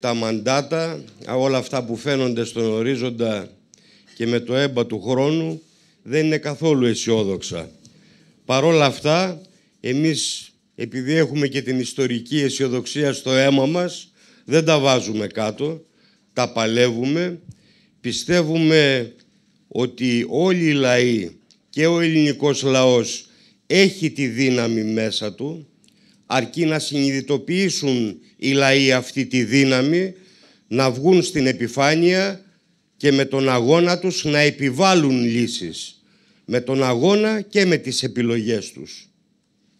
τα μαντάτα, όλα αυτά που φαίνονται στον ορίζοντα και με το έμπα του χρόνου, δεν είναι καθόλου αισιόδοξα. Παρόλα αυτά, εμείς επειδή έχουμε και την ιστορική αισιοδοξία στο αίμα μας, δεν τα βάζουμε κάτω, τα παλεύουμε. Πιστεύουμε ότι όλοι οι λαοί και ο ελληνικός λαός έχει τη δύναμη μέσα του, αρκεί να συνειδητοποιήσουν οι λαοί αυτή τη δύναμη να βγουν στην επιφάνεια και με τον αγώνα τους να επιβάλλουν λύσεις. Με τον αγώνα και με τις επιλογές τους.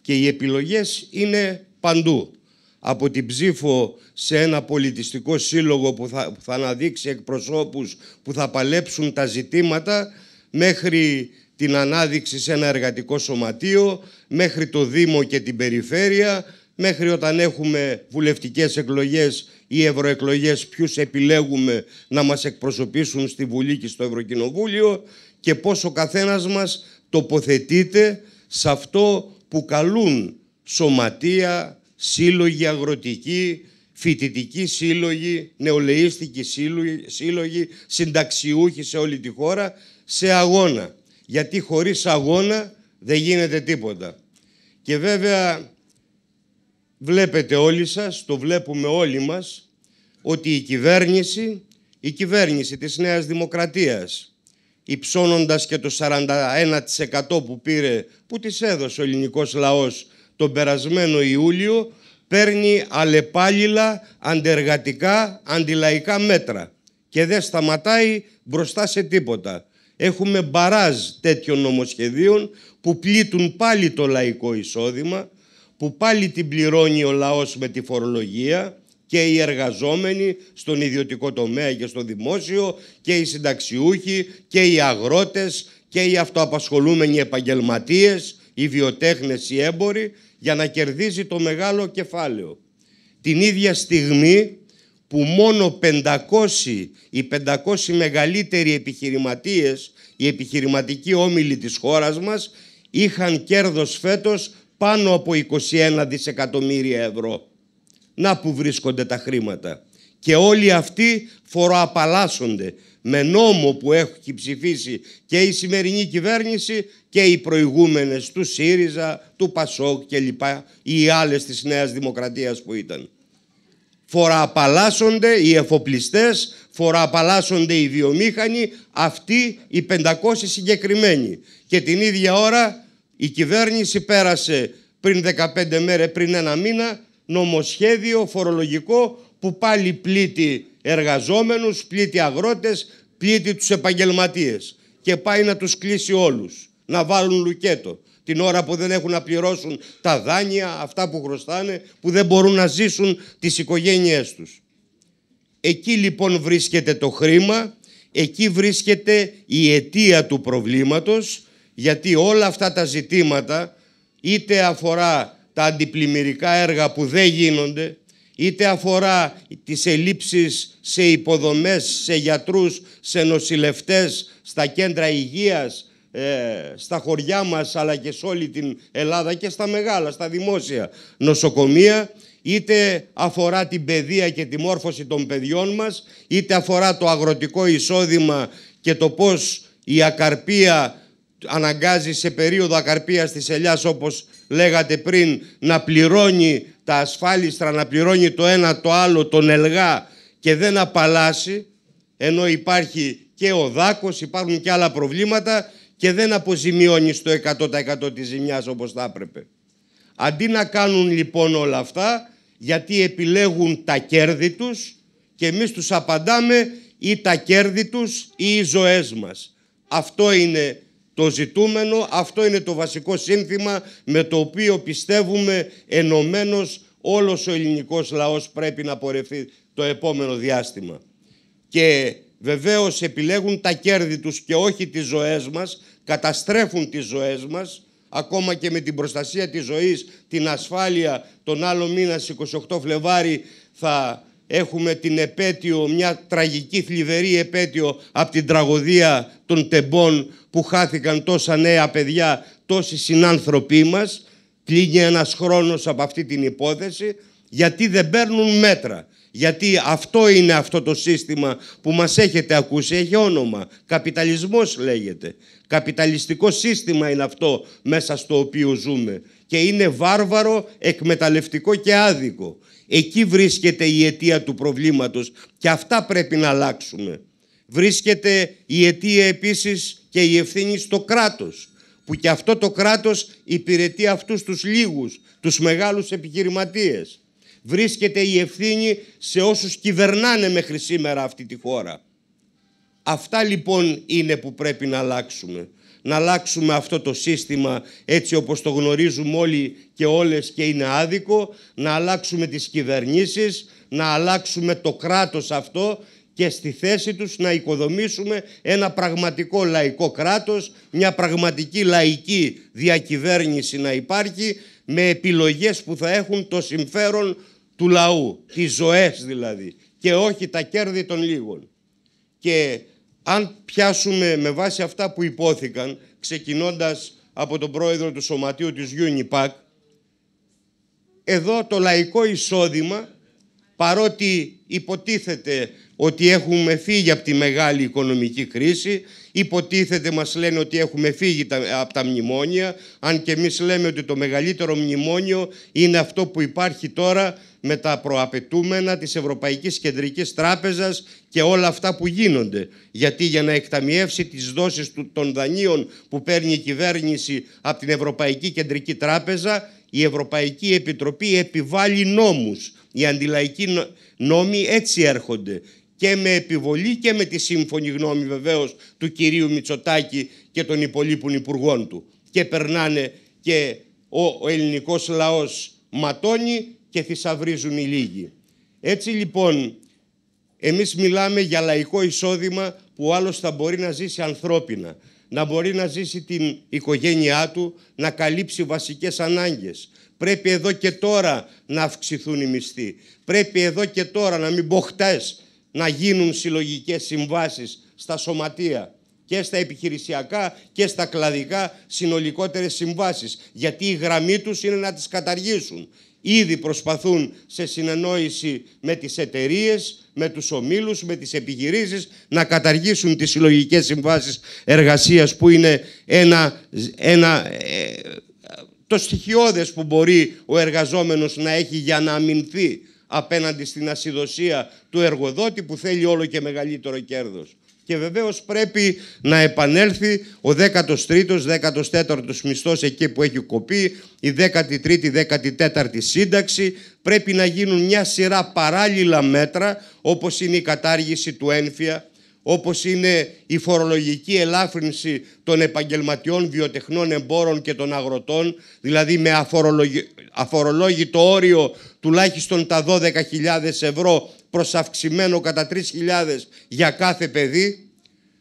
Και οι επιλογές είναι παντού. Από την ψήφο σε ένα πολιτιστικό σύλλογο που θα, αναδείξει εκπροσώπους που θα παλέψουν τα ζητήματα μέχρι την ανάδειξη σε ένα εργατικό σωματείο, μέχρι το Δήμο και την Περιφέρεια, μέχρι όταν έχουμε βουλευτικές εκλογές ή ευρωεκλογές ποιους επιλέγουμε να μας εκπροσωπήσουν στη Βουλή και στο Ευρωκοινοβούλιο και πόσο ο καθένας μας τοποθετείται σε αυτό που καλούν σωματεία, σύλλογοι αγροτικοί, φοιτητικοί σύλλογοι, νεολαίστικοι σύλλογοι, συνταξιούχοι σε όλη τη χώρα, σε αγώνα. Γιατί χωρίς αγώνα δεν γίνεται τίποτα. Και βέβαια Βλέπετε όλοι σας, το βλέπουμε όλοι μας, ότι η κυβέρνηση, η κυβέρνηση της Νέας Δημοκρατίας, υψώνοντας και το 41% που πήρε, που της έδωσε ο ελληνικός λαός τον περασμένο Ιούλιο, παίρνει αλλεπάλληλα, αντεργατικά, αντιλαϊκά μέτρα και δεν σταματάει μπροστά σε τίποτα. Έχουμε μπαράζ τέτοιων νομοσχεδίων που πλήττουν πάλι το λαϊκό εισόδημα, που πάλι την πληρώνει ο λαός με τη φορολογία και οι εργαζόμενοι στον ιδιωτικό τομέα και στο δημόσιο και οι συνταξιούχοι και οι αγρότες και οι αυτοαπασχολούμενοι επαγγελματίες, οι βιοτέχνες, οι έμποροι για να κερδίζει το μεγάλο κεφάλαιο. Την ίδια στιγμή που μόνο 500, οι 500 μεγαλύτεροι επιχειρηματίες, οι επιχειρηματικοί όμιλοι της χώρας μας, είχαν κέρδος φέτος πάνω από 21 δισεκατομμύρια ευρώ. Να που βρίσκονται τα χρήματα. Και όλοι αυτοί φοροαπαλλάσσονται με νόμο που έχει ψηφίσει και η σημερινή κυβέρνηση και οι προηγούμενες του ΣΥΡΙΖΑ, του ΠΑΣΟΚ και λοιπά ή οι άλλες της Νέας Δημοκρατίας που ήταν. Φοροαπαλλάσσονται οι εφοπλιστές, φοροαπαλλάσσονται οι βιομήχανοι, αυτοί οι 500 συγκεκριμένοι. Και την ίδια ώρα η κυβέρνηση πέρασε πριν 15 μέρες, πριν ένα μήνα, νομοσχέδιο φορολογικό που πάλι πλήττει εργαζόμενους, πλήττει αγρότες, πλήττει τους επαγγελματίες και πάει να τους κλείσει όλους, να βάλουν λουκέτο την ώρα που δεν έχουν να πληρώσουν τα δάνεια, αυτά που χρωστάνε, που δεν μπορούν να ζήσουν τις οικογένειές τους. Εκεί λοιπόν βρίσκεται το χρήμα, εκεί βρίσκεται η αιτία του προβλήματος γιατί όλα αυτά τα ζητήματα είτε αφορά τα αντιπλημμυρικά έργα που δεν γίνονται, είτε αφορά τις ελλείψεις σε υποδομές, σε γιατρούς, σε νοσηλευτές, στα κέντρα υγείας, ε, στα χωριά μας αλλά και σε όλη την Ελλάδα και στα μεγάλα, στα δημόσια νοσοκομεία, είτε αφορά την παιδεία και τη μόρφωση των παιδιών μας, είτε αφορά το αγροτικό εισόδημα και το πώς η ακαρπία αναγκάζει σε περίοδο ακαρπίας της ελιάς όπως λέγατε πριν να πληρώνει τα ασφάλιστρα, να πληρώνει το ένα το άλλο τον ελγά και δεν απαλλάσσει ενώ υπάρχει και ο δάκος, υπάρχουν και άλλα προβλήματα και δεν αποζημιώνει στο 100% της ζημιάς όπως θα έπρεπε. Αντί να κάνουν λοιπόν όλα αυτά, γιατί επιλέγουν τα κέρδη τους και εμείς τους απαντάμε ή τα κέρδη τους ή οι ζωές μας. Αυτό είναι το ζητούμενο. Αυτό είναι το βασικό σύνθημα με το οποίο πιστεύουμε ενωμένος όλος ο ελληνικός λαός πρέπει να πορευθεί το επόμενο διάστημα. Και βεβαίως επιλέγουν τα κέρδη τους και όχι τις ζωές μας, καταστρέφουν τις ζωές μας, ακόμα και με την προστασία της ζωής, την ασφάλεια, τον άλλο μήνα, 28 Φλεβάρι, θα έχουμε την επέτειο, μια τραγική θλιβερή επέτειο από την τραγωδία των τεμπών που χάθηκαν τόσα νέα παιδιά, τόσοι συνάνθρωποι μας. Κλείνει ένας χρόνος από αυτή την υπόθεση γιατί δεν παίρνουν μέτρα. Γιατί αυτό είναι αυτό το σύστημα που μας έχετε ακούσει, έχει όνομα. Καπιταλισμός λέγεται. Καπιταλιστικό σύστημα είναι αυτό μέσα στο οποίο ζούμε. Και είναι βάρβαρο, εκμεταλλευτικό και άδικο. Εκεί βρίσκεται η αιτία του προβλήματος και αυτά πρέπει να αλλάξουμε. Βρίσκεται η αιτία επίσης και η ευθύνη στο κράτος που και αυτό το κράτος υπηρετεί αυτούς τους λίγους, τους μεγάλους επιχειρηματίες. Βρίσκεται η ευθύνη σε όσους κυβερνάνε μέχρι σήμερα αυτή τη χώρα. Αυτά λοιπόν είναι που πρέπει να αλλάξουμε να αλλάξουμε αυτό το σύστημα έτσι όπως το γνωρίζουμε όλοι και όλες και είναι άδικο, να αλλάξουμε τις κυβερνήσεις, να αλλάξουμε το κράτος αυτό και στη θέση τους να οικοδομήσουμε ένα πραγματικό λαϊκό κράτος, μια πραγματική λαϊκή διακυβέρνηση να υπάρχει με επιλογές που θα έχουν το συμφέρον του λαού, τις ζωές δηλαδή και όχι τα κέρδη των λίγων. Και αν πιάσουμε με βάση αυτά που υπόθηκαν, ξεκινώντας από τον πρόεδρο του Σωματείου της UNIPAC, εδώ το λαϊκό εισόδημα, παρότι υποτίθεται ότι έχουμε φύγει από τη μεγάλη οικονομική κρίση. Υποτίθεται μας λένε ότι έχουμε φύγει από τα μνημόνια, αν και εμείς λέμε ότι το μεγαλύτερο μνημόνιο είναι αυτό που υπάρχει τώρα με τα προαπαιτούμενα της Ευρωπαϊκής Κεντρικής Τράπεζας και όλα αυτά που γίνονται. Γιατί για να εκταμιεύσει τις δόσεις των δανείων που παίρνει η κυβέρνηση από την Ευρωπαϊκή Κεντρική Τράπεζα, η Ευρωπαϊκή Επιτροπή επιβάλλει νόμους. Οι αντιλαϊκοί νόμοι έτσι έρχονται και με επιβολή και με τη σύμφωνη γνώμη βεβαίως του κυρίου Μητσοτάκη και των υπολείπων υπουργών του. Και περνάνε και ο ελληνικός λαός ματώνει και θησαυρίζουν οι λίγοι. Έτσι λοιπόν εμείς μιλάμε για λαϊκό εισόδημα που άλλος θα μπορεί να ζήσει ανθρώπινα, να μπορεί να ζήσει την οικογένειά του, να καλύψει βασικές ανάγκες. Πρέπει εδώ και τώρα να αυξηθούν οι μισθοί. Πρέπει εδώ και τώρα να μην πω να γίνουν συλλογικές συμβάσεις στα σωματεία και στα επιχειρησιακά και στα κλαδικά συνολικότερες συμβάσεις γιατί η γραμμή τους είναι να τις καταργήσουν. Ήδη προσπαθούν σε συνεννόηση με τις εταιρείες, με τους ομίλους, με τις επιχειρήσεις να καταργήσουν τις συλλογικές συμβάσεις εργασίας που είναι ένα, ένα ε, το στοιχειώδες που μπορεί ο εργαζόμενος να έχει για να αμυνθεί απέναντι στην ασυδοσία του εργοδότη που θέλει όλο και μεγαλύτερο κέρδος. Και βεβαίως πρέπει να επανέλθει ο 13ος, 14ος μισθός εκεί που έχει κοπεί, η 13η, 14η σύνταξη. Πρέπει να γίνουν μια σειρά παράλληλα μέτρα όπως είναι η κατάργηση του ένφια όπως είναι η φορολογική ελάφρυνση των επαγγελματιών βιοτεχνών εμπόρων και των αγροτών, δηλαδή με αφορολόγητο όριο τουλάχιστον τα 12.000 ευρώ προς αυξημένο κατά 3.000 για κάθε παιδί,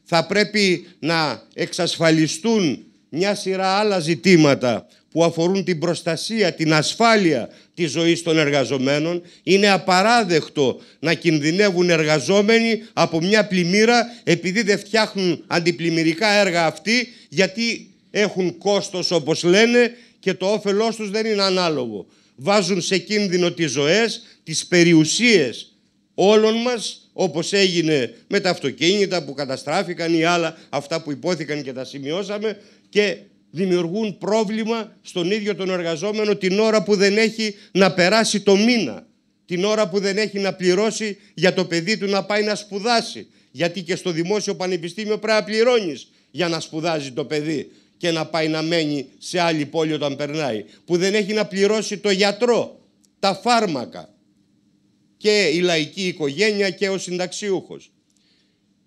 θα πρέπει να εξασφαλιστούν μια σειρά άλλα ζητήματα που αφορούν την προστασία, την ασφάλεια τη ζωή των εργαζομένων. Είναι απαράδεκτο να κινδυνεύουν εργαζόμενοι από μια πλημμύρα επειδή δεν φτιάχνουν αντιπλημμυρικά έργα αυτοί γιατί έχουν κόστος όπως λένε και το όφελός τους δεν είναι ανάλογο. Βάζουν σε κίνδυνο τις ζωές, τις περιουσίες όλων μας όπως έγινε με τα αυτοκίνητα που καταστράφηκαν ή άλλα αυτά που υπόθηκαν και τα σημειώσαμε και δημιουργούν πρόβλημα στον ίδιο τον εργαζόμενο την ώρα που δεν έχει να περάσει το μήνα, την ώρα που δεν έχει να πληρώσει για το παιδί του να πάει να σπουδάσει. Γιατί και στο δημόσιο πανεπιστήμιο πρέπει να πληρώνεις για να σπουδάζει το παιδί και να πάει να μένει σε άλλη πόλη όταν περνάει. Που δεν έχει να πληρώσει το γιατρό, τα φάρμακα και η λαϊκή οικογένεια και ο συνταξιούχος.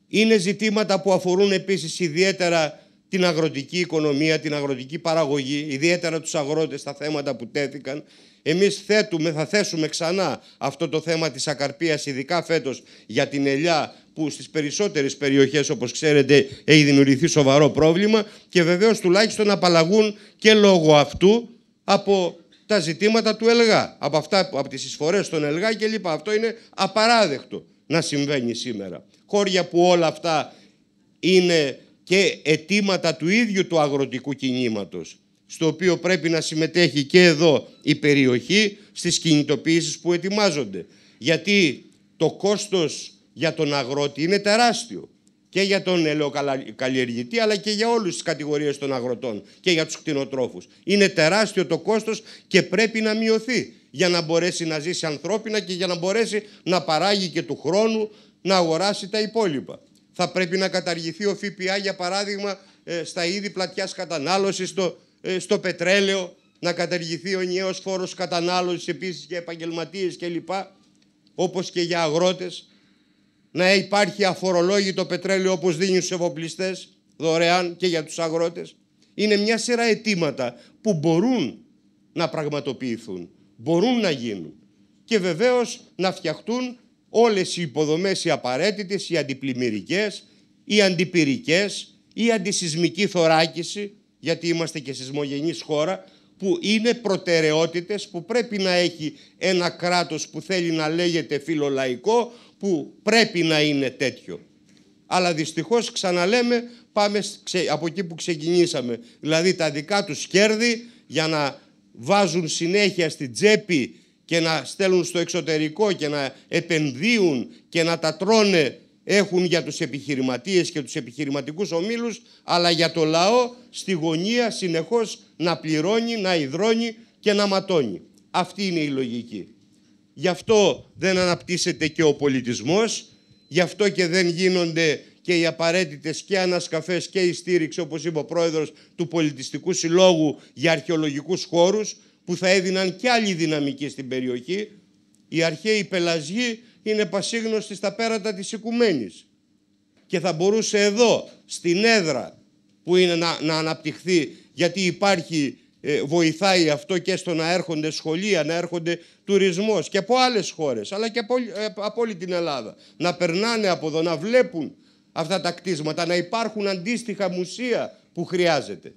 Είναι ζητήματα που αφορούν επίσης ιδιαίτερα την αγροτική οικονομία, την αγροτική παραγωγή, ιδιαίτερα τους αγρότες, τα θέματα που τέθηκαν. Εμείς θέτουμε, θα θέσουμε ξανά αυτό το θέμα της ακαρπίας, ειδικά φέτος για την ελιά, που στις περισσότερες περιοχές, όπως ξέρετε, έχει δημιουργηθεί σοβαρό πρόβλημα και βεβαίως τουλάχιστον απαλλαγούν και λόγω αυτού από τα ζητήματα του ΕΛΓΑ, από, αυτά, από τις εισφορές των ΕΛΓΑ και λοιπά. Αυτό είναι απαράδεκτο να συμβαίνει σήμερα. Χώρια που όλα αυτά είναι και αιτήματα του ίδιου του αγροτικού κινήματος, στο οποίο πρέπει να συμμετέχει και εδώ η περιοχή στις κινητοποιήσεις που ετοιμάζονται. Γιατί το κόστος για τον αγρότη είναι τεράστιο και για τον ελαιοκαλλιεργητή αλλά και για όλους τις κατηγορίες των αγροτών και για τους κτηνοτρόφους. Είναι τεράστιο το κόστος και πρέπει να μειωθεί για να μπορέσει να ζήσει ανθρώπινα και για να μπορέσει να παράγει και του χρόνου να αγοράσει τα υπόλοιπα θα πρέπει να καταργηθεί ο ΦΠΑ για παράδειγμα ε, στα είδη πλατιάς κατανάλωσης, στο, ε, στο πετρέλαιο, να καταργηθεί ο νέος φόρος κατανάλωσης επίσης για επαγγελματίες κλπ. Όπως και για αγρότες. Να υπάρχει αφορολόγητο πετρέλαιο όπως δίνει στους ευοπλιστές δωρεάν και για τους αγρότες. Είναι μια σειρά αιτήματα που μπορούν να πραγματοποιηθούν, μπορούν να γίνουν και βεβαίως να φτιαχτούν όλες οι υποδομές οι απαραίτητες, οι αντιπλημμυρικές, οι αντιπυρικές, η αντισυσμική θωράκιση, γιατί είμαστε και σεισμογενής χώρα, που είναι προτεραιότητες που πρέπει να έχει ένα κράτος που θέλει να λέγεται φιλολαϊκό, που πρέπει να είναι τέτοιο. Αλλά δυστυχώς ξαναλέμε πάμε από εκεί που ξεκινήσαμε. Δηλαδή τα δικά τους κέρδη για να βάζουν συνέχεια στην τσέπη και να στέλνουν στο εξωτερικό και να επενδύουν και να τα τρώνε έχουν για τους επιχειρηματίες και τους επιχειρηματικούς ομίλους, αλλά για το λαό στη γωνία συνεχώς να πληρώνει, να υδρώνει και να ματώνει. Αυτή είναι η λογική. Γι' αυτό δεν αναπτύσσεται και ο πολιτισμός, γι' αυτό και δεν γίνονται και οι απαραίτητες και ανασκαφές και η στήριξη, όπως είπε ο πρόεδρος του Πολιτιστικού Συλλόγου για αρχαιολογικούς χώρους, που θα έδιναν και άλλη δυναμική στην περιοχή, οι αρχαίοι πελασγοί είναι πασίγνωστοι στα πέρατα της οικουμένης. Και θα μπορούσε εδώ, στην έδρα που είναι να, να αναπτυχθεί, γιατί υπάρχει, ε, βοηθάει αυτό και στο να έρχονται σχολεία, να έρχονται τουρισμός και από άλλες χώρες, αλλά και από, ε, από όλη την Ελλάδα. Να περνάνε από εδώ, να βλέπουν αυτά τα κτίσματα, να υπάρχουν αντίστοιχα μουσεία που χρειάζεται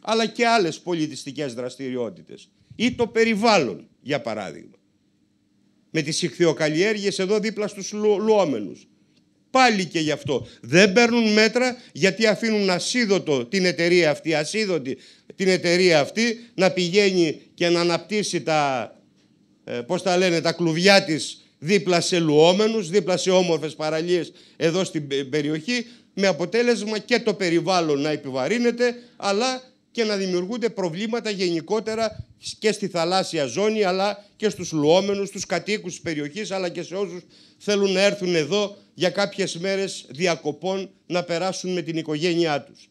αλλά και άλλες πολιτιστικές δραστηριότητες ή το περιβάλλον, για παράδειγμα. Με τις ηχθειοκαλλιέργειες εδώ δίπλα στους λουόμενους. Πάλι και γι' αυτό. Δεν παίρνουν μέτρα γιατί αφήνουν ασίδωτο την εταιρεία αυτή, ασίδωτη την εταιρεία αυτή να πηγαίνει και να αναπτύσσει τα, ε, πώς τα λένε, τα κλουβιά της δίπλα σε λουόμενους, δίπλα σε όμορφες παραλίες εδώ στην ε, περιοχή με αποτέλεσμα και το περιβάλλον να επιβαρύνεται αλλά και να δημιουργούνται προβλήματα γενικότερα και στη θαλάσσια ζώνη αλλά και στους λουόμενους, στους κατοίκους της περιοχής αλλά και σε όσους θέλουν να έρθουν εδώ για κάποιες μέρες διακοπών να περάσουν με την οικογένειά τους.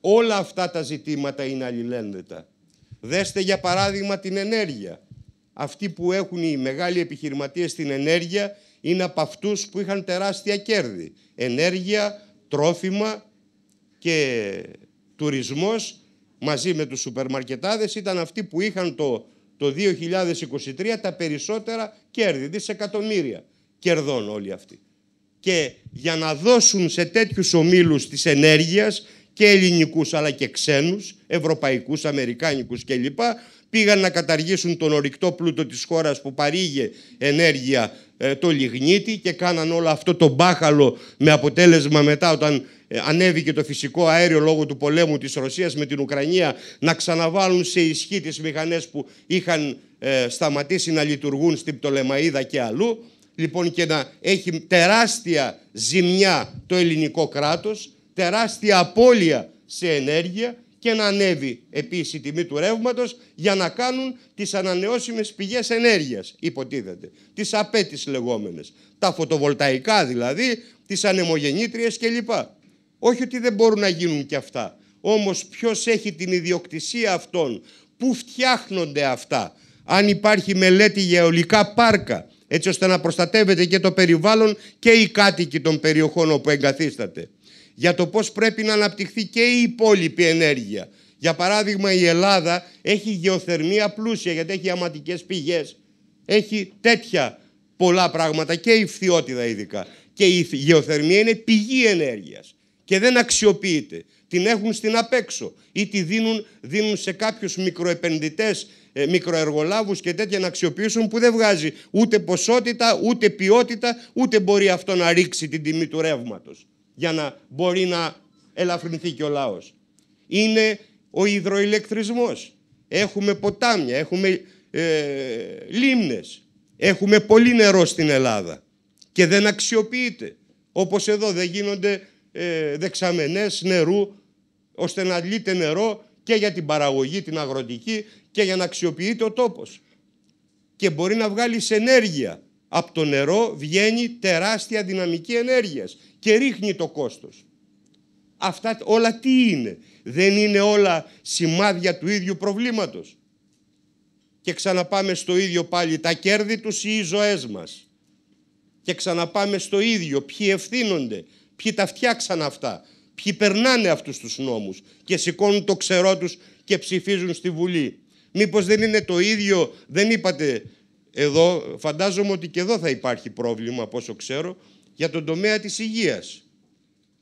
Όλα αυτά τα ζητήματα είναι αλληλένδετα. Δέστε για παράδειγμα την ενέργεια. Αυτοί που έχουν οι μεγάλοι επιχειρηματίες στην ενέργεια είναι από αυτούς που είχαν τεράστια κέρδη. Ενέργεια, τρόφιμα και τουρισμός μαζί με τους σούπερ ήταν αυτοί που είχαν το, το 2023 τα περισσότερα κέρδη, δισεκατομμύρια κερδών όλοι αυτοί. Και για να δώσουν σε τέτοιους ομίλους της ενέργειας και ελληνικούς αλλά και ξένους, ευρωπαϊκούς, αμερικάνικους κλπ. Πήγαν να καταργήσουν τον ορυκτό πλούτο της χώρας που παρήγε ενέργεια ε, το λιγνίτι και κάναν όλο αυτό το μπάχαλο με αποτέλεσμα μετά όταν ε, ανέβηκε το φυσικό αέριο λόγω του πολέμου της Ρωσίας με την Ουκρανία να ξαναβάλουν σε ισχύ τις μηχανές που είχαν ε, σταματήσει να λειτουργούν στην Πτολεμαίδα και αλλού λοιπόν και να έχει τεράστια ζημιά το ελληνικό κράτος τεράστια απώλεια σε ενέργεια και να ανέβει επίσης η τιμή του ρεύματος για να κάνουν τις ανανεώσιμες πηγές ενέργειας, υποτίθεται. Τις απέτης λεγόμενες. Τα φωτοβολταϊκά δηλαδή, τις ανεμογεννήτριες κλπ. Όχι ότι δεν μπορούν να γίνουν και αυτά. Όμως ποιος έχει την ιδιοκτησία αυτών, πού φτιάχνονται αυτά. Αν υπάρχει μελέτη για ολικά πάρκα, έτσι ώστε να προστατεύεται και το περιβάλλον και οι κάτοικοι των περιοχών όπου εγκαθίσταται. Για το πώς πρέπει να αναπτυχθεί και η υπόλοιπη ενέργεια. Για παράδειγμα η Ελλάδα έχει γεωθερμία πλούσια γιατί έχει αματικές πηγές. Έχει τέτοια πολλά πράγματα και η φθιότητα ειδικά. Και η γεωθερμία είναι πηγή ενέργειας και δεν αξιοποιείται. Την έχουν στην απέξω ή τη δίνουν, δίνουν σε κάποιους μικροεπενδυτές, ε, μικροεργολάβους και τέτοια να αξιοποιήσουν που δεν βγάζει ούτε ποσότητα, ούτε ποιότητα, ούτε μπορεί αυτό να ρίξει την τιμή του ρεύματος για να μπορεί να ελαφρυνθεί και ο λαός. Είναι ο υδροηλεκτρισμός. Έχουμε ποτάμια, έχουμε ε, λίμνες, έχουμε πολύ νερό στην Ελλάδα και δεν αξιοποιείται. Όπως εδώ δεν γίνονται ε, δεξαμενές νερού, ώστε να λύτε νερό και για την παραγωγή, την αγροτική και για να αξιοποιείται ο τόπος. Και μπορεί να βγάλει ενέργεια. Από το νερό βγαίνει τεράστια δυναμική ενέργειας και ρίχνει το κόστος. Αυτά όλα τι είναι. Δεν είναι όλα σημάδια του ίδιου προβλήματος. Και ξαναπάμε στο ίδιο πάλι τα κέρδη τους ή οι ζωές μας. Και ξαναπάμε στο ίδιο ποιοι ευθύνονται, ποιοι τα φτιάξαν αυτά, ποιοι περνάνε αυτούς τους νόμους και σηκώνουν το ξερό τους και ψηφίζουν στη Βουλή. Μήπως δεν είναι το ίδιο, δεν είπατε εδώ, φαντάζομαι ότι και εδώ θα υπάρχει πρόβλημα από όσο ξέρω, για τον τομέα της υγείας.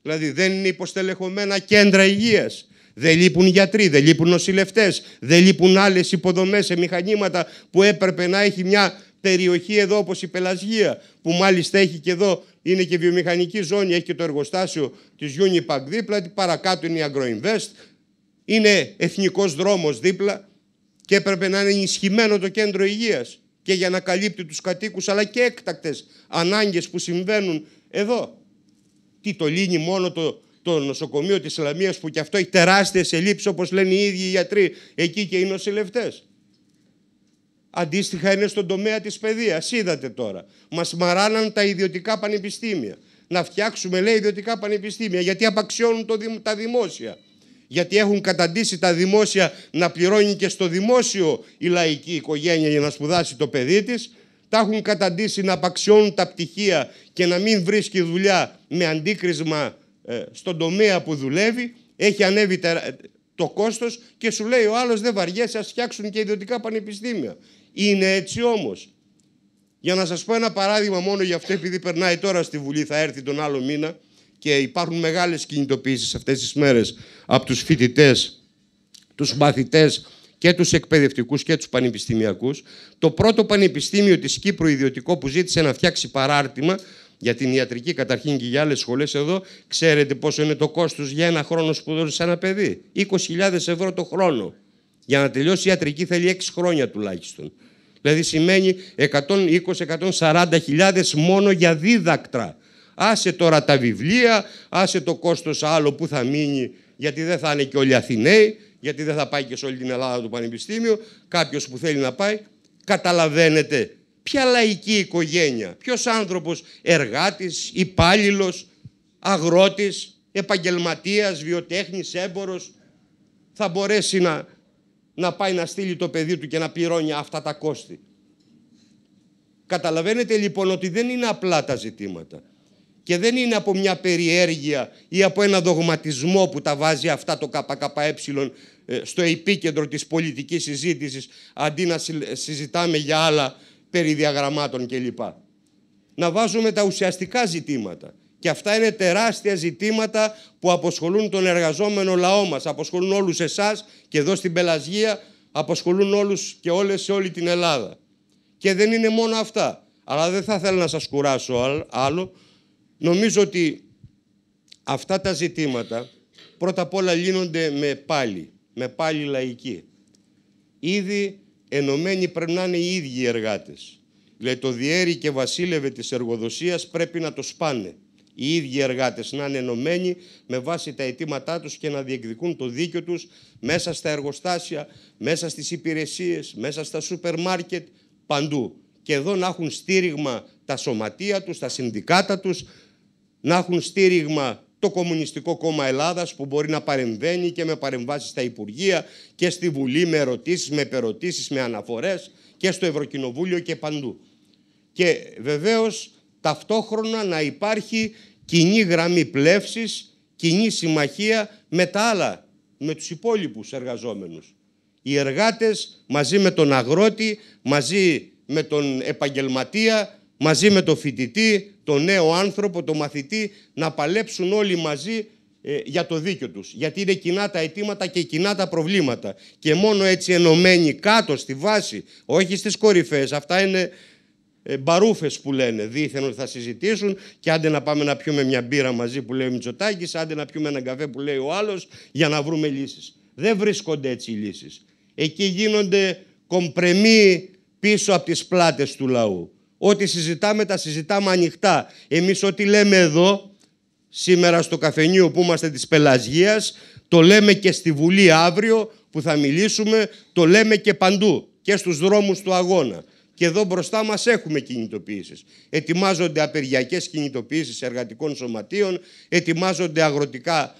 Δηλαδή δεν είναι υποστελεχωμένα κέντρα υγείας. Δεν λείπουν γιατροί, δεν λείπουν νοσηλευτές, δεν λείπουν άλλες υποδομές σε μηχανήματα που έπρεπε να έχει μια περιοχή εδώ όπως η Πελασγία που μάλιστα έχει και εδώ είναι και βιομηχανική ζώνη, έχει και το εργοστάσιο της Unipac δίπλα, παρακάτω είναι η Agroinvest, είναι εθνικός δρόμος δίπλα και έπρεπε να είναι ενισχυμένο το κέντρο υγείας και για να καλύπτει τους κατοίκους αλλά και έκτακτες ανάγκες που συμβαίνουν εδώ. Τι το λύνει μόνο το, το νοσοκομείο της Ισλαμίας που και αυτό έχει τεράστιες ελλείψεις όπως λένε οι ίδιοι οι γιατροί εκεί και οι νοσηλευτές. Αντίστοιχα είναι στον τομέα της παιδείας. Είδατε τώρα. Μας μαράναν τα ιδιωτικά πανεπιστήμια. Να φτιάξουμε, λέει, ιδιωτικά πανεπιστήμια. Γιατί απαξιώνουν το, τα δημόσια. Γιατί έχουν καταντήσει τα δημόσια να πληρώνει και στο δημόσιο η λαϊκή οικογένεια για να σπουδάσει το παιδί της. Τα έχουν καταντήσει να απαξιώνουν τα πτυχία και να μην βρίσκει δουλειά με αντίκρισμα ε, στον τομέα που δουλεύει. Έχει ανέβει ε, το κόστος και σου λέει ο άλλος δεν βαριέσαι, ας φτιάξουν και ιδιωτικά πανεπιστήμια. Είναι έτσι όμως. Για να σας πω ένα παράδειγμα μόνο για αυτό, επειδή περνάει τώρα στη Βουλή, θα έρθει τον άλλο μήνα και υπάρχουν μεγάλες κινητοποίησεις αυτές τις μέρες από τους φοιτητές, τους μαθητές και τους εκπαιδευτικούς και τους πανεπιστημιακούς. Το πρώτο πανεπιστήμιο της Κύπρου ιδιωτικό που ζήτησε να φτιάξει παράρτημα για την ιατρική καταρχήν και για άλλες σχολές εδώ, ξέρετε πόσο είναι το κόστος για ένα χρόνο σπουδών σε ένα παιδί. 20.000 ευρώ το χρόνο. Για να τελειώσει η ιατρική θέλει 6 χρόνια τουλάχιστον. Δηλαδή σημαίνει 120-140 χιλιάδες μόνο για δίδακτρα. Άσε τώρα τα βιβλία, άσε το κόστος άλλο που θα μείνει, γιατί δεν θα είναι και όλοι Αθηναίοι, γιατί δεν θα πάει και σε όλη την Ελλάδα το Πανεπιστήμιο. Κάποιος που θέλει να πάει, καταλαβαίνετε ποια λαϊκή οικογένεια, ποιος άνθρωπος εργάτης, υπάλληλος, αγρότης, επαγγελματίας, βιοτέχνης, έμπορος, θα μπορέσει να να πάει να στείλει το παιδί του και να πληρώνει αυτά τα κόστη. Καταλαβαίνετε λοιπόν ότι δεν είναι απλά τα ζητήματα και δεν είναι από μια περιέργεια ή από ένα δογματισμό που τα βάζει αυτά το ΚΚΕ ε, στο επίκεντρο της πολιτικής συζήτησης αντί να συζητάμε για άλλα περί διαγραμμάτων κλπ. Να βάζουμε τα ουσιαστικά ζητήματα. Και αυτά είναι τεράστια ζητήματα που αποσχολούν τον εργαζόμενο λαό μας, αποσχολούν όλους εσάς και εδώ στην Πελασγία, απασχολούν όλους και όλες σε όλη την Ελλάδα. Και δεν είναι μόνο αυτά. Αλλά δεν θα θέλω να σας κουράσω άλλο. Νομίζω ότι αυτά τα ζητήματα πρώτα απ' όλα λύνονται με πάλι, με πάλι λαϊκή. Ήδη ενωμένοι πρέπει να είναι οι ίδιοι οι εργάτες. Δηλαδή το διέρη και βασίλευε της εργοδοσίας πρέπει να το σπάνε οι ίδιοι εργάτες να είναι ενωμένοι με βάση τα αιτήματά τους και να διεκδικούν το δίκιο τους μέσα στα εργοστάσια, μέσα στις υπηρεσίες, μέσα στα σούπερ μάρκετ, παντού. Και εδώ να έχουν στήριγμα τα σωματεία τους, τα συνδικάτα τους, να έχουν στήριγμα το Κομμουνιστικό Κόμμα Ελλάδας που μπορεί να παρεμβαίνει και με παρεμβάσεις στα Υπουργεία και στη Βουλή με ερωτήσεις, με περωτήσει με αναφορές και στο Ευρωκοινοβούλιο και παντού. Και βεβαίως ταυτόχρονα να υπάρχει κοινή γραμμή πλεύσης, κοινή συμμαχία με τα άλλα, με τους υπόλοιπους εργαζόμενους. Οι εργάτες μαζί με τον αγρότη, μαζί με τον επαγγελματία, μαζί με τον φοιτητή, τον νέο άνθρωπο, τον μαθητή, να παλέψουν όλοι μαζί ε, για το δίκιο τους. Γιατί είναι κοινά τα αιτήματα και κοινά τα προβλήματα. Και μόνο έτσι ενωμένοι κάτω στη βάση, όχι στις κορυφές, αυτά είναι ε, μπαρούφες που λένε. Δήθεν ότι θα συζητήσουν και άντε να πάμε να πιούμε μια μπύρα μαζί που λέει ο Μητσοτάκης, άντε να πιούμε έναν καφέ που λέει ο άλλος για να βρούμε λύσεις. Δεν βρίσκονται έτσι οι λύσεις. Εκεί γίνονται κομπρεμοί πίσω από τις πλάτες του λαού. Ό,τι συζητάμε, τα συζητάμε ανοιχτά. Εμείς ό,τι λέμε εδώ, σήμερα στο καφενείο που είμαστε της Πελαζία, το λέμε και στη Βουλή αύριο που θα μιλήσουμε, το λέμε και παντού και στους δρόμους του αγώνα. Και εδώ μπροστά μας έχουμε κινητοποιήσεις. Ετοιμάζονται απεργιακές κινητοποίησεις εργατικών σωματείων, ετοιμάζονται αγροτικά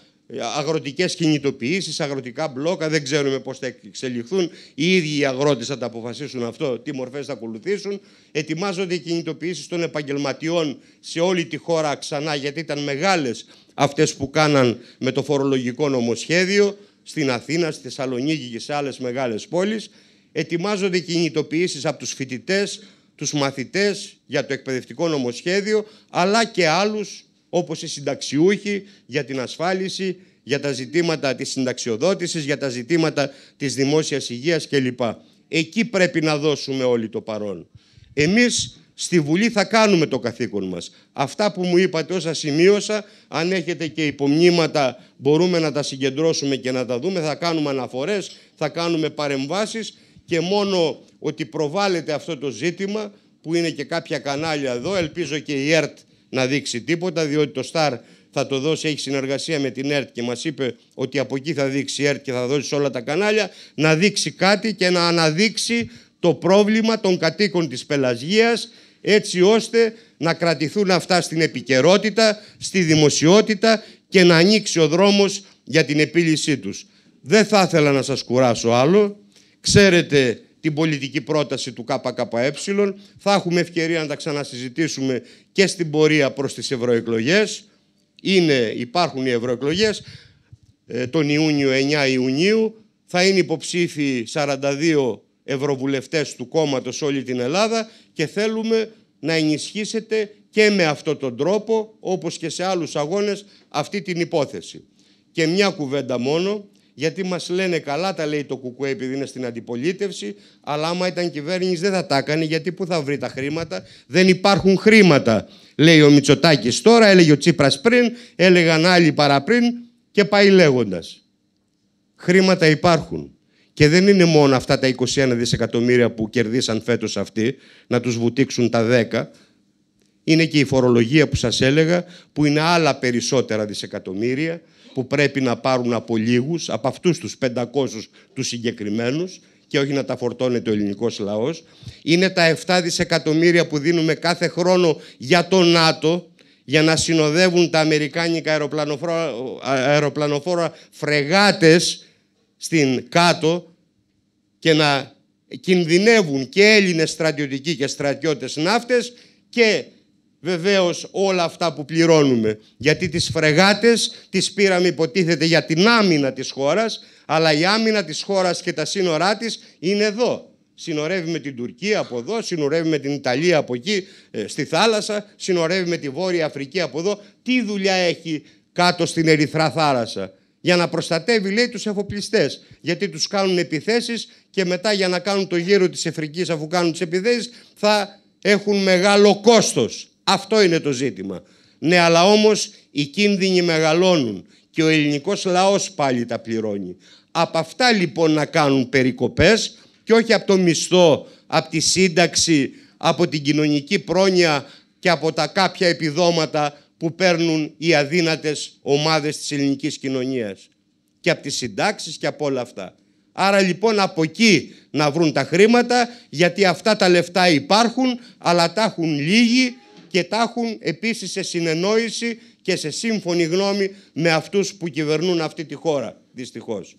αγροτικές κινητοποιήσεις, αγροτικά μπλόκα, δεν ξέρουμε πώς θα εξελιχθούν, οι ίδιοι οι αγρότες θα τα αποφασίσουν αυτό, τι μορφές θα ακολουθήσουν. Ετοιμάζονται οι κινητοποιήσεις των επαγγελματιών σε όλη τη χώρα ξανά, γιατί ήταν μεγάλες αυτές που κάναν με το φορολογικό νομοσχέδιο, στην Αθήνα, στη Θεσσαλονίκη και σε άλλες μεγάλες πόλεις ετοιμάζονται κινητοποιήσεις από τους φοιτητές, τους μαθητές, για το εκπαιδευτικό νομοσχέδιο, αλλά και άλλους, όπως οι συνταξιούχοι για την ασφάλιση, για τα ζητήματα της συνταξιοδότησης, για τα ζητήματα της δημόσιας υγείας κλπ. Εκεί πρέπει να δώσουμε όλοι το παρόν. Εμείς στη Βουλή θα κάνουμε το καθήκον μας. Αυτά που μου είπατε όσα σημείωσα, αν έχετε και υπομνήματα μπορούμε να τα συγκεντρώσουμε και να τα δούμε, θα κάνουμε αναφορές, θα κάνουμε παρεμβάσεις και μόνο ότι προβάλλεται αυτό το ζήτημα που είναι και κάποια κανάλια εδώ. Ελπίζω και η ΕΡΤ να δείξει τίποτα διότι το ΣΤΑΡ θα το δώσει, έχει συνεργασία με την ΕΡΤ και μας είπε ότι από εκεί θα δείξει η ΕΡΤ και θα δώσει όλα τα κανάλια, να δείξει κάτι και να αναδείξει το πρόβλημα των κατοίκων της πελασγίας έτσι ώστε να κρατηθούν αυτά στην επικαιρότητα, στη δημοσιότητα και να ανοίξει ο δρόμος για την επίλυσή τους. Δεν θα ήθελα να σας κουράσω άλλο. Ξέρετε την πολιτική πρόταση του ΚΚΕ. Θα έχουμε ευκαιρία να τα ξανασυζητήσουμε και στην πορεία προς τις ευρωεκλογές. Είναι, υπάρχουν οι ευρωεκλογές ε, τον Ιούνιο, 9 Ιουνίου. Θα είναι υποψήφοι 42 ευρωβουλευτές του κόμματος όλη την Ελλάδα και θέλουμε να ενισχύσετε και με αυτόν τον τρόπο, όπως και σε άλλους αγώνες, αυτή την υπόθεση. Και μια κουβέντα μόνο, γιατί μας λένε καλά τα λέει το κουκουέ επειδή είναι στην αντιπολίτευση, αλλά άμα ήταν κυβέρνηση δεν θα τα έκανε γιατί πού θα βρει τα χρήματα, δεν υπάρχουν χρήματα. Λέει ο Μητσοτάκης τώρα, έλεγε ο Τσίπρας πριν, έλεγαν άλλοι παραπριν και πάει λέγοντας. Χρήματα υπάρχουν. Και δεν είναι μόνο αυτά τα 21 δισεκατομμύρια που κερδίσαν φέτος αυτοί, να τους βουτήξουν τα 10. Είναι και η φορολογία που σας έλεγα, που είναι άλλα περισσότερα δισεκατομμύρια, που πρέπει να πάρουν από λίγους, από αυτούς τους 500 τους συγκεκριμένους και όχι να τα φορτώνεται ο ελληνικός λαός, Είναι τα 7 δισεκατομμύρια που δίνουμε κάθε χρόνο για το ΝΑΤΟ για να συνοδεύουν τα αμερικάνικα αεροπλανοφόρα φρεγάτες στην κάτω και να κινδυνεύουν και Έλληνες στρατιωτικοί και στρατιώτες ναύτες και βεβαίως όλα αυτά που πληρώνουμε. Γιατί τις φρεγάτες τις πήραμε υποτίθεται για την άμυνα της χώρας, αλλά η άμυνα της χώρας και τα σύνορά της είναι εδώ. Συνορεύει με την Τουρκία από εδώ, συνορεύει με την Ιταλία από εκεί, ε, στη θάλασσα, συνορεύει με τη Βόρεια Αφρική από εδώ. Τι δουλειά έχει κάτω στην Ερυθρά θάλασσα. Για να προστατεύει, λέει, τους εφοπλιστές. Γιατί τους κάνουν επιθέσεις και μετά για να κάνουν το γύρο της Αφρικής αφού κάνουν τις επιθέσεις, θα έχουν μεγάλο κόστος. Αυτό είναι το ζήτημα. Ναι, αλλά όμως οι κίνδυνοι μεγαλώνουν και ο ελληνικός λαός πάλι τα πληρώνει. Από αυτά λοιπόν να κάνουν περικοπές και όχι από το μισθό, από τη σύνταξη, από την κοινωνική πρόνοια και από τα κάποια επιδόματα που παίρνουν οι αδύνατες ομάδες της ελληνικής κοινωνίας. Και από τις συντάξεις και από όλα αυτά. Άρα λοιπόν από εκεί να βρουν τα χρήματα γιατί αυτά τα λεφτά υπάρχουν αλλά τα έχουν λίγοι και τα έχουν επίσης σε συνεννόηση και σε σύμφωνη γνώμη με αυτούς που κυβερνούν αυτή τη χώρα, δυστυχώς.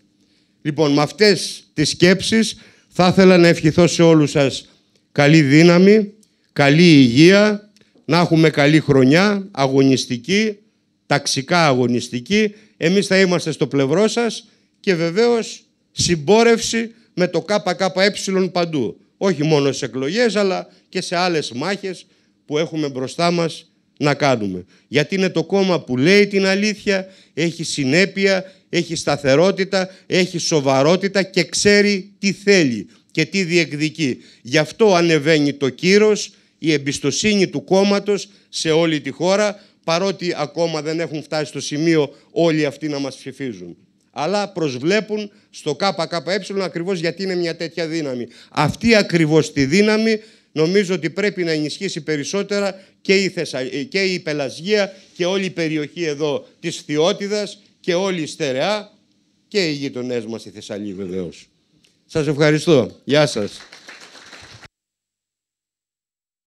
Λοιπόν, με αυτές τις σκέψεις θα ήθελα να ευχηθώ σε όλους σας καλή δύναμη, καλή υγεία, να έχουμε καλή χρονιά, αγωνιστική, ταξικά αγωνιστική. Εμείς θα είμαστε στο πλευρό σας και βεβαίως συμπόρευση με το ΚΚΕ παντού. Όχι μόνο σε εκλογές αλλά και σε άλλες μάχες που έχουμε μπροστά μας να κάνουμε. Γιατί είναι το κόμμα που λέει την αλήθεια, έχει συνέπεια, έχει σταθερότητα, έχει σοβαρότητα και ξέρει τι θέλει και τι διεκδικεί. Γι' αυτό ανεβαίνει το κύρος, η εμπιστοσύνη του κόμματος σε όλη τη χώρα, παρότι ακόμα δεν έχουν φτάσει στο σημείο όλοι αυτοί να μας ψηφίζουν. Αλλά προσβλέπουν στο ΚΚΕ ακριβώς γιατί είναι μια τέτοια δύναμη. Αυτή ακριβώς τη δύναμη Νομίζω ότι πρέπει να ενισχύσει περισσότερα και η, Θεσσα... και η Πελασγία και όλη η περιοχή εδώ της Θεότιδας και όλη η Στερεά και οι γειτονές μας στη Θεσσαλία βεβαίως. Σας ευχαριστώ. Γεια σας.